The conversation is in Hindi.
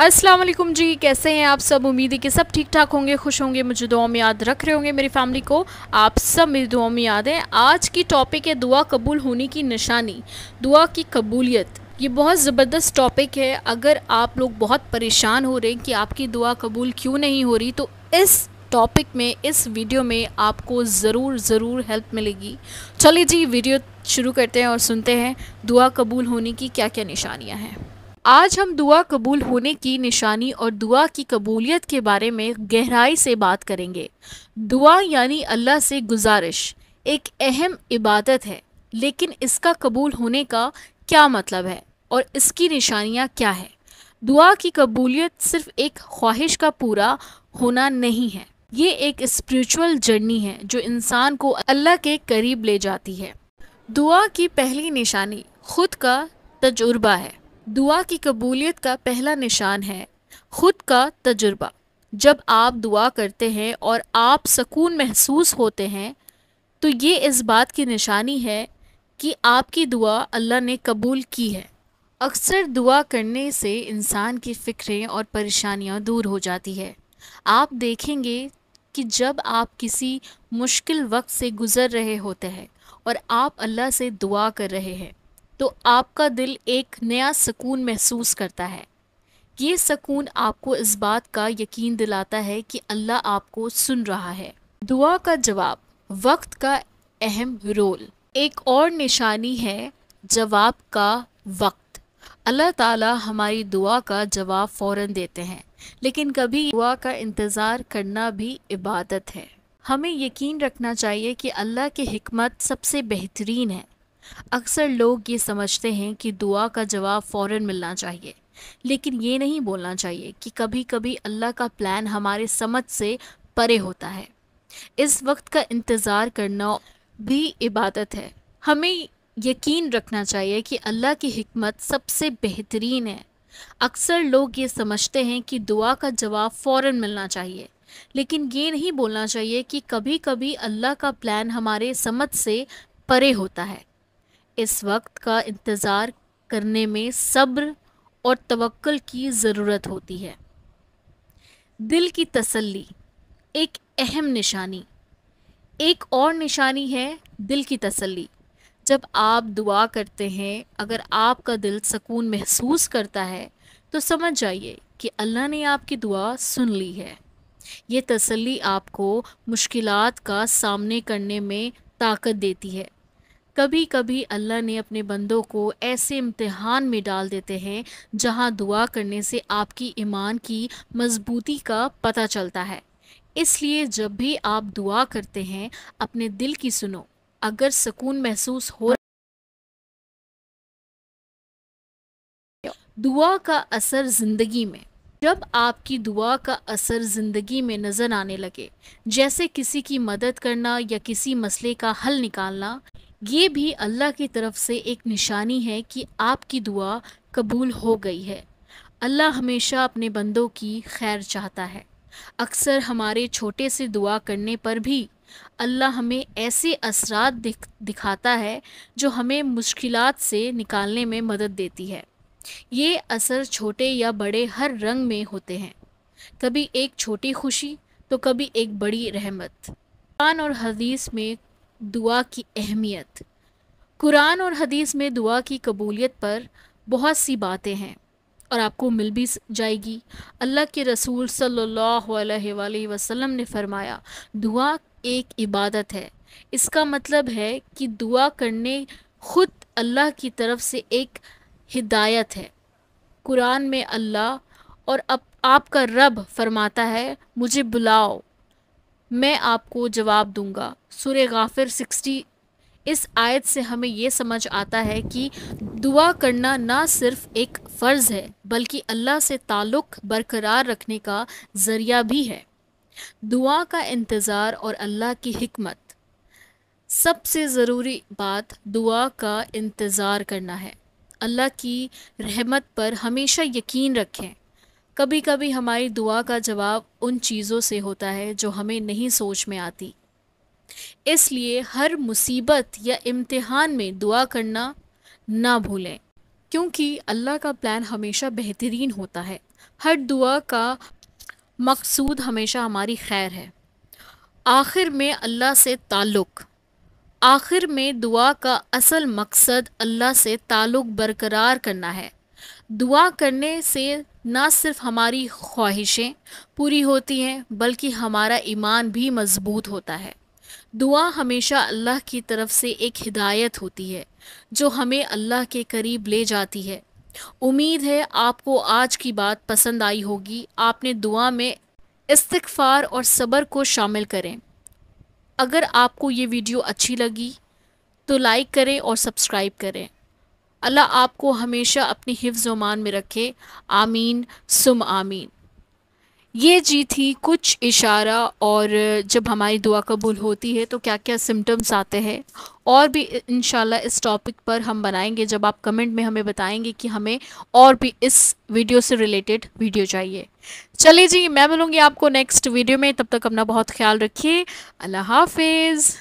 असलम जी कैसे हैं आप सब उम्मीद है कि सब ठीक ठाक होंगे खुश होंगे मुझे दुआ में याद रख रहे होंगे मेरी फैमिली को आप सब मेरी दुआ में याद हैं आज की टॉपिक है दुआ कबूल होने की निशानी दुआ की कबूलियत ये बहुत ज़बरदस्त टॉपिक है अगर आप लोग बहुत परेशान हो रहे हैं कि आपकी दुआ कबूल क्यों नहीं हो रही तो इस टॉपिक में इस वीडियो में आपको ज़रूर ज़रूर हेल्प मिलेगी चलिए जी वीडियो शुरू करते हैं और सुनते हैं दुआ कबूल होने की क्या क्या निशानियाँ हैं आज हम दुआ कबूल होने की निशानी और दुआ की कबूलियत के बारे में गहराई से बात करेंगे दुआ यानी अल्लाह से गुजारिश एक अहम इबादत है लेकिन इसका कबूल होने का क्या मतलब है और इसकी निशानियाँ क्या है दुआ की कबूलियत सिर्फ एक ख्वाहिश का पूरा होना नहीं है ये एक स्पिरिचुअल जर्नी है जो इंसान को अल्लाह के करीब ले जाती है दुआ की पहली निशानी खुद का तजुर्बा है दुआ की कबूलियत का पहला निशान है ख़ुद का तजुर्बा जब आप दुआ करते हैं और आप सकून महसूस होते हैं तो ये इस बात की निशानी है कि आपकी दुआ अल्लाह ने कबूल की है अक्सर दुआ करने से इंसान की फ़िक्रें और परेशानियां दूर हो जाती है आप देखेंगे कि जब आप किसी मुश्किल वक्त से गुज़र रहे होते हैं और आप अल्लाह से दुआ कर रहे हैं तो आपका दिल एक नया सुकून महसूस करता है ये सुकून आपको इस बात का यकीन दिलाता है कि अल्लाह आपको सुन रहा है दुआ का जवाब वक्त का अहम रोल एक और निशानी है जवाब का वक्त अल्लाह ताला हमारी दुआ का जवाब फ़ौर देते हैं लेकिन कभी दुआ का इंतज़ार करना भी इबादत है हमें यकीन रखना चाहिए कि अल्लाह की हमत सबसे बेहतरीन है अक्सर लोग ये समझते हैं कि दुआ का जवाब फ़ौर मिलना चाहिए लेकिन ये नहीं बोलना चाहिए कि कभी कभी अल्लाह का प्लान हमारे समझ से परे होता है इस वक्त का इंतज़ार करना भी इबादत है हमें यकीन रखना चाहिए कि अल्लाह की हमत सबसे बेहतरीन है अक्सर लोग ये समझते हैं कि दुआ का जवाब फ़ौर मिलना चाहिए लेकिन ये नहीं बोलना चाहिए कि कभी कभी अल्लाह का प्लान हमारे समझ से परे होता है इस वक्त का इंतज़ार करने में सब्र और तवक्ल की ज़रूरत होती है दिल की तसल्ली एक अहम निशानी एक और निशानी है दिल की तसल्ली जब आप दुआ करते हैं अगर आपका दिल सकून महसूस करता है तो समझ जाइए कि अल्लाह ने आपकी दुआ सुन ली है ये तसल्ली आपको मुश्किलात का सामने करने में ताकत देती है कभी कभी अल्लाह ने अपने बंदों को ऐसे इम्तहान में डाल देते हैं जहां दुआ करने से आपकी ईमान की मजबूती का पता चलता है इसलिए जब भी आप दुआ करते हैं अपने दिल की सुनो अगर सुकून महसूस हो दुआ का असर ज़िंदगी में जब आपकी दुआ का असर ज़िंदगी में नज़र आने लगे जैसे किसी की मदद करना या किसी मसले का हल निकालना ये भी अल्लाह की तरफ से एक निशानी है कि आपकी दुआ कबूल हो गई है अल्लाह हमेशा अपने बंदों की खैर चाहता है अक्सर हमारे छोटे से दुआ करने पर भी अल्लाह हमें ऐसे असरात दिख, दिखाता है जो हमें मुश्किल से निकालने में मदद देती है ये असर छोटे या बड़े हर रंग में होते हैं कभी एक छोटी खुशी तो कभी एक बड़ी रहमत कुरान और हदीस में दुआ की अहमियत कुरान और हदीस में दुआ की कबूलियत पर बहुत सी बातें हैं और आपको मिल भी जाएगी अल्लाह के रसूल सल्लल्लाहु अलैहि वसल्लम ने फरमाया दुआ एक इबादत है इसका मतलब है कि दुआ करने खुद अल्लाह की तरफ से एक हिदायत है कुरान में अल्लाह और अब आपका रब फरमाता है मुझे बुलाओ मैं आपको जवाब दूंगा सुर गाफिर सिक्सटी इस आयत से हमें ये समझ आता है कि दुआ करना ना सिर्फ एक फ़र्ज़ है बल्कि अल्लाह से ताल्लुक़ बरकरार रखने का ज़रिया भी है दुआ का इंतज़ार और अल्लाह की हमत सबसे ज़रूरी बात दुआ का इंतज़ार करना है अल्लाह की रहमत पर हमेशा यकीन रखें कभी कभी हमारी दुआ का जवाब उन चीज़ों से होता है जो हमें नहीं सोच में आती इसलिए हर मुसीबत या इम्तिहान में दुआ करना ना भूलें क्योंकि अल्लाह का प्लान हमेशा बेहतरीन होता है हर दुआ का मकसूद हमेशा हमारी खैर है आखिर में अल्लाह से ताल्लुक़ आखिर में दुआ का असल मकसद अल्लाह से ताल्लुक़ बरकरार करना है दुआ करने से ना सिर्फ हमारी ख्वाहिशें पूरी होती हैं बल्कि हमारा ईमान भी मजबूत होता है दुआ हमेशा अल्लाह की तरफ से एक हिदायत होती है जो हमें अल्लाह के करीब ले जाती है उम्मीद है आपको आज की बात पसंद आई होगी आपने दुआ में इस्तफ़ार और सब्र को शामिल करें अगर आपको ये वीडियो अच्छी लगी तो लाइक करें और सब्सक्राइब करें अल्लाह आपको हमेशा अपनी हिफ्जोमान में रखे आमीन सुम आमीन ये जी थी कुछ इशारा और जब हमारी दुआ कबूल होती है तो क्या क्या सिम्टम्स आते हैं और भी इन इस टॉपिक पर हम बनाएंगे जब आप कमेंट में हमें बताएंगे कि हमें और भी इस वीडियो से रिलेटेड वीडियो चाहिए चलिए जी मैं मिलूँगी आपको नेक्स्ट वीडियो में तब तक अपना बहुत ख्याल रखिए अल्लाह हाफिज़